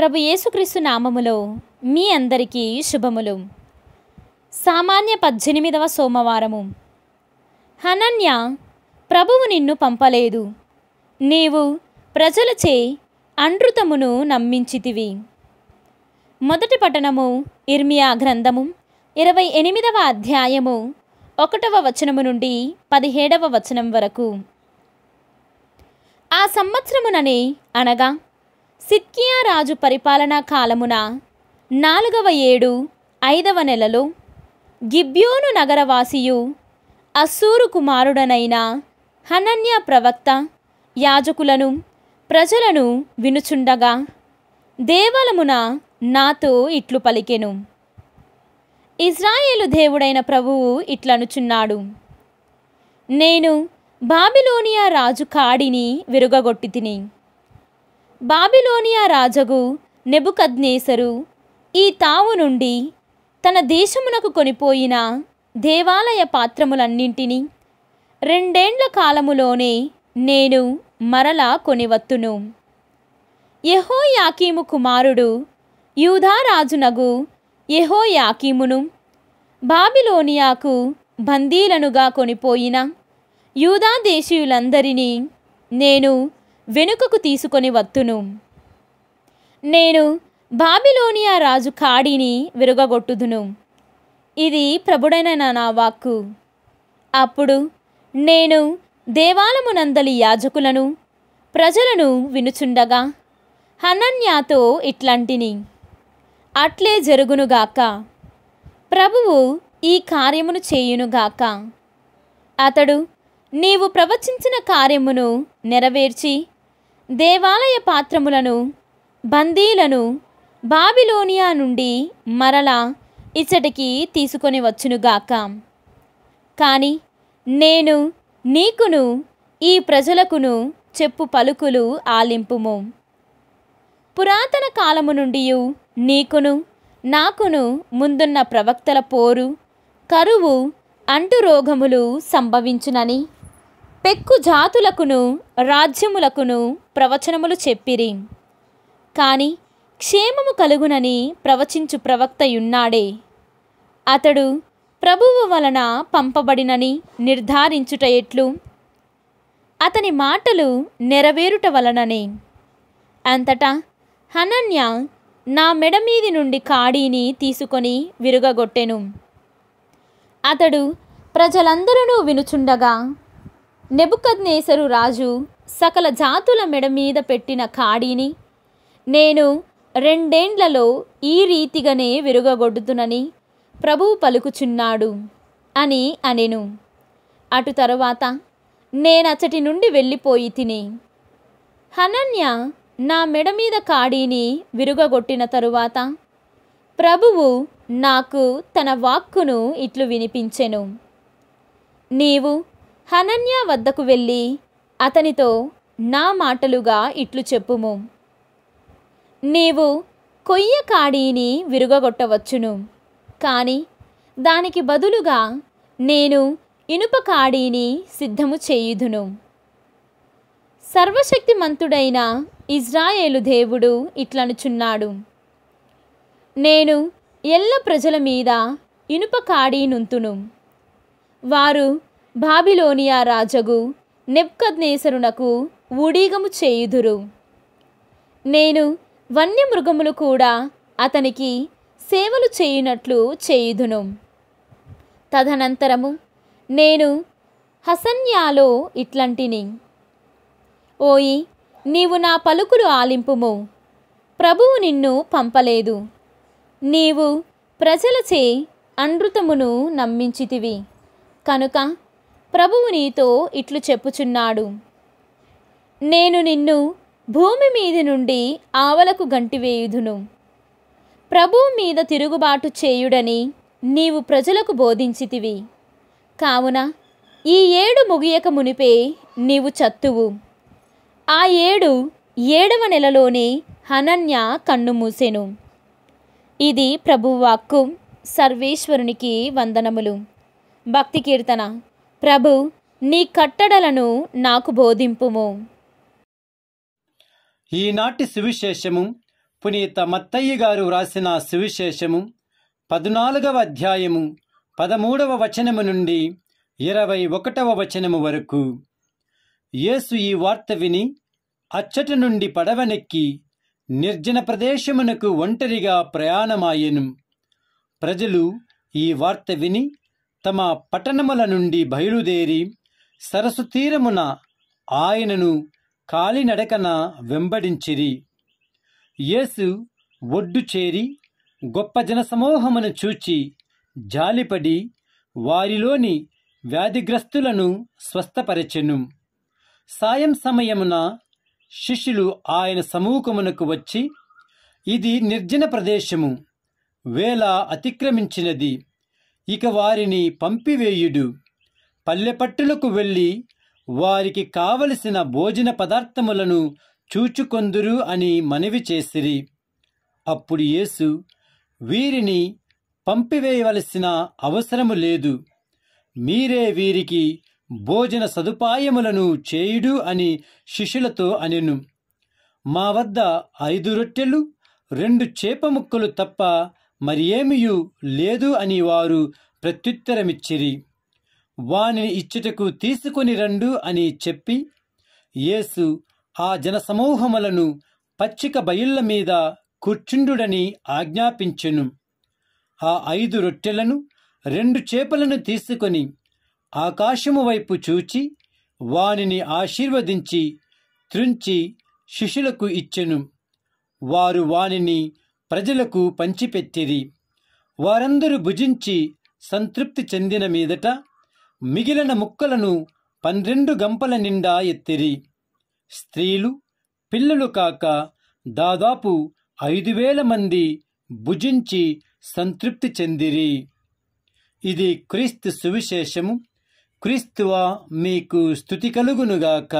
ప్రభు యేసుక్రీస్తు నామములో మీ అందరికీ శుభములు సామాన్య పద్దెనిమిదవ సోమవారము హనన్య ప్రభువు నిన్ను పంపలేదు నీవు ప్రజలచే అనృతమును నమ్మించితివి మొదటి పట్టణము ఇర్మియా గ్రంథము ఇరవై ఎనిమిదవ అధ్యాయము ఒకటవ వచనము నుండి పదిహేడవ వచనం వరకు ఆ సంవత్సరమునని అనగా సిత్కియా రాజు పరిపాలనా కాలమున నాలుగవ ఏడు ఐదవ నెలలో గిబ్యోను నగరవాసియు అస్సూరు కుమారుడనైన హనన్య ప్రవక్త యాజకులను ప్రజలను వినుచుండగా దేవలమున నాతో ఇట్లు పలికెను ఇజ్రాయేలు దేవుడైన ప్రభువు ఇట్లనుచున్నాడు నేను బాబిలోనియా రాజు కాడిని విరుగగొట్టి తిని బాబిలోనియా రాజగు నెబుకద్నేసరు ఈ తావు నుండి తన దేశమునకు కొనిపోయిన దేవాలయ పాత్రములన్నింటినీ రెండేండ్ల కాలములోనే నేను మరలా కొనివత్తును యహోయాకీము కుమారుడు యూధారాజునగు యహోయాకీమును బాబిలోనియాకు బందీలనుగా కొనిపోయిన యూధాదేశీయులందరినీ నేను వెనుకకు తీసుకొని వత్తును నేను బాబిలోనియా రాజు కాడిని విరగొట్టుదును ఇది ప్రభుడైన నా వాక్కు అప్పుడు నేను దేవాలమునందలి యాజకులను ప్రజలను వినుచుండగా హనన్యాతో ఇట్లాంటిని అట్లే జరుగునుగాక ప్రభువు ఈ కార్యమును చేయునుగాక అతడు నీవు ప్రవచించిన కార్యమును నెరవేర్చి దేవాలయ పాత్రములను బందీలను బాబిలోనియా నుండి మరలా ఇచ్చటికి తీసుకొని వచ్చునుగాక కానీ నేను నీకును ఈ ప్రజలకును చెప్పు పలుకులు ఆలింపుము పురాతన కాలము నుండి నీకును నాకును ముందున్న ప్రవక్తల పోరు కరువు అంటు రోగములు సంభవించునని పెక్కు జాతులకును రాజ్యములకును ప్రవచనములు చెప్పిరి కాని క్షేమము కలుగునని ప్రవచించు ప్రవక్తయున్నాడే అతడు ప్రభువు వలన పంపబడినని నిర్ధారించుట ఎట్లు అతని మాటలు నెరవేరుట వలననే అంతటా హనన్య నా మెడ మీది నుండి కాడీని తీసుకొని విరుగగొట్టెను అతడు ప్రజలందరూ వినుచుండగా నెబుకద్నేసరు రాజు సకల జాతుల మెడ మీద పెట్టిన కాడిని నేను రెండేండ్లలో ఈ రీతిగానే విరుగగొడ్డుతునని ప్రభువు పలుకుచున్నాడు అని అనెను అటు తరువాత నేనచ్చటి నుండి వెళ్ళిపోయి తిని హనన్య నా మెడ మీద కాడీని విరుగగొట్టిన తరువాత ప్రభువు నాకు తన వాక్కును ఇట్లు వినిపించెను నీవు హనన్య వద్దకు వెళ్ళి అతనితో నా మాటలుగా ఇట్లు చెప్పుము నీవు కొయ్య కాడీని విరుగగొట్టవచ్చును కానీ దానికి బదులుగా నేను ఇనుప కాడీని సిద్ధము చేయుదును సర్వశక్తిమంతుడైన ఇజ్రాయేలు దేవుడు ఇట్లనుచున్నాడు నేను ఎల్ల ప్రజల మీద ఇనుప కాడీనుంతును వారు బాబిలోనియా రాజగు నెప్కద్నేసరునకు ఊడీగము చేయుదురు నేను వన్యమృగములు కూడా అతనికి సేవలు చేయునట్లు చేయుదును తదనంతరము నేను హసన్యాలో ఇట్లాంటిని ఓయి నీవు నా పలుకులు ఆలింపుము ప్రభువు నిన్ను పంపలేదు నీవు ప్రజలచే అనృతమును నమ్మించితివి కనుక ప్రభువు నీతో ఇట్లు చెప్పుచున్నాడు నేను నిన్ను భూమి మీద నుండి ఆవలకు గంటివేయుదును ప్రభువు మీద తిరుగుబాటు చేయుడని నీవు ప్రజలకు బోధించితివి కావున ఈ ఏడు ముగియక మునిపే నీవు చత్తువు ఆ ఏడు ఏడవ నెలలోనే హనన్య కన్ను మూసెను ఇది ప్రభువాక్కు సర్వేశ్వరునికి వందనములు భక్తి కీర్తన ప్రభు నీ కట్టడలను నాకు బోధింపుము ఈనాటి సువిశేషము పునీత మత్తయ్య గారు వ్రాసిన సువిశేషము పద్నాలుగవ అధ్యాయము పదమూడవ వచనము నుండి ఇరవై ఒకటవ వచనము వరకు యేసు ఈ వార్త విని అచ్చట నుండి పడవనెక్కి నిర్జన ప్రదేశమునకు ఒంటరిగా ప్రయాణమాయెను ప్రజలు ఈ వార్త విని తమ పట్టణముల నుండి బయలుదేరి సరస్సు తీరమున ఆయనను కాలినడకన వెంబడించిరి యేసు ఒడ్డు చేరి గొప్ప జనసమూహమును చూచి జాలిపడి వారిలోని వ్యాధిగ్రస్తులను స్వస్థపరచెను సాయం సమయమున శిష్యులు ఆయన సమూహమునకు వచ్చి ఇది నిర్జన ప్రదేశము వేళ అతిక్రమించినది ఇక వారిని పంపివేయుడు పల్లెపట్టులకు వెళ్ళి వారికి కావలసిన భోజన పదార్థములను చూచుకొందురు అని మనవి చేసిరి అప్పుడు యేసు వీరిని పంపివేయవలసిన అవసరము లేదు మీరే వీరికి భోజన సదుపాయములను చేయుడు అని శిష్యులతో అనెను మా వద్ద ఐదు రొట్టెలు రెండు చేప ముక్కలు తప్ప మరి ఏమియు లేదు అని వారు ప్రత్యుత్తరమిచ్చిరి వానిని ఇచ్చుటకు తీసుకొని రండు అని చెప్పి యేసు ఆ జనసమూహములను పచ్చిక బయళ్ళ మీద కూర్చుండుడని ఆజ్ఞాపించెను ఆ ఐదు రొట్టెలను రెండు చేపలను తీసుకొని ఆకాశము వైపు చూచి వానిని ఆశీర్వదించి త్రుంచి శిష్యులకు ఇచ్చెను వారు వానిని ప్రజలకు పంచిపెట్టిరి వారందరూ భుజించి సంతృప్తి చెందిన మీదట మిగిలిన ముక్కలను పన్నెండు గంపల నిండా ఎత్తిరి స్త్రీలు పిల్లలు కాక దాదాపు ఐదు వేల మంది భుజించి సంతృప్తి చెందిరి ఇది క్రీస్తు సువిశేషము క్రీస్తువా మీకు స్థుతి కలుగునుగాక